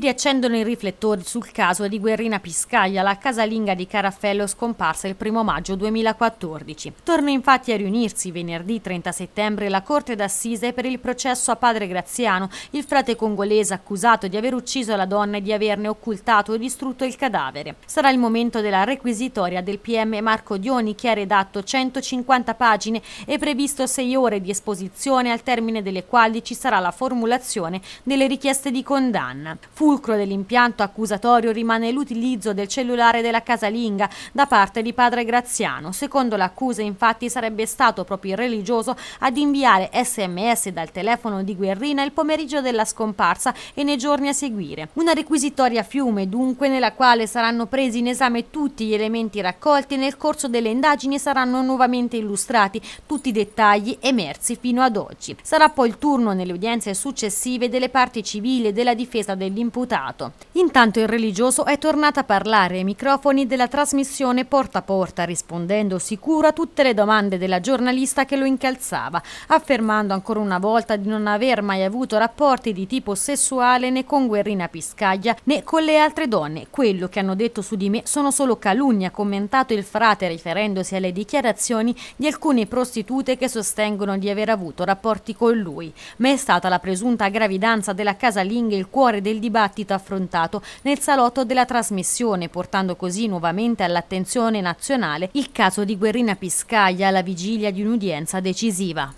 riaccendono i riflettori sul caso di Guerrina Piscaglia, la casalinga di Caraffello scomparsa il 1 maggio 2014. Torna infatti a riunirsi venerdì 30 settembre la Corte d'Assise per il processo a padre Graziano, il frate congolese accusato di aver ucciso la donna e di averne occultato e distrutto il cadavere. Sarà il momento della requisitoria del PM Marco Dioni che ha redatto 150 pagine e previsto 6 ore di esposizione al termine delle quali ci sarà la formulazione delle richieste di condanna. Fu fulcro dell'impianto accusatorio rimane l'utilizzo del cellulare della casalinga da parte di padre Graziano. Secondo l'accusa infatti sarebbe stato proprio il religioso ad inviare sms dal telefono di Guerrina il pomeriggio della scomparsa e nei giorni a seguire. Una requisitoria a fiume dunque nella quale saranno presi in esame tutti gli elementi raccolti e nel corso delle indagini saranno nuovamente illustrati tutti i dettagli emersi fino ad oggi. Sarà poi il turno nelle udienze successive delle parti civili e della difesa dell'imputato imputato. Intanto il religioso è tornato a parlare ai microfoni della trasmissione Porta a Porta, rispondendo sicuro a tutte le domande della giornalista che lo incalzava, affermando ancora una volta di non aver mai avuto rapporti di tipo sessuale né con Guerrina Piscaglia né con le altre donne. Quello che hanno detto su di me sono solo calunnie, ha commentato il frate riferendosi alle dichiarazioni di alcune prostitute che sostengono di aver avuto rapporti con lui. Ma è stata la presunta gravidanza della casalinga il cuore del dibattito dibattito affrontato nel salotto della trasmissione, portando così nuovamente all'attenzione nazionale il caso di Guerrina Piscaglia alla vigilia di un'udienza decisiva.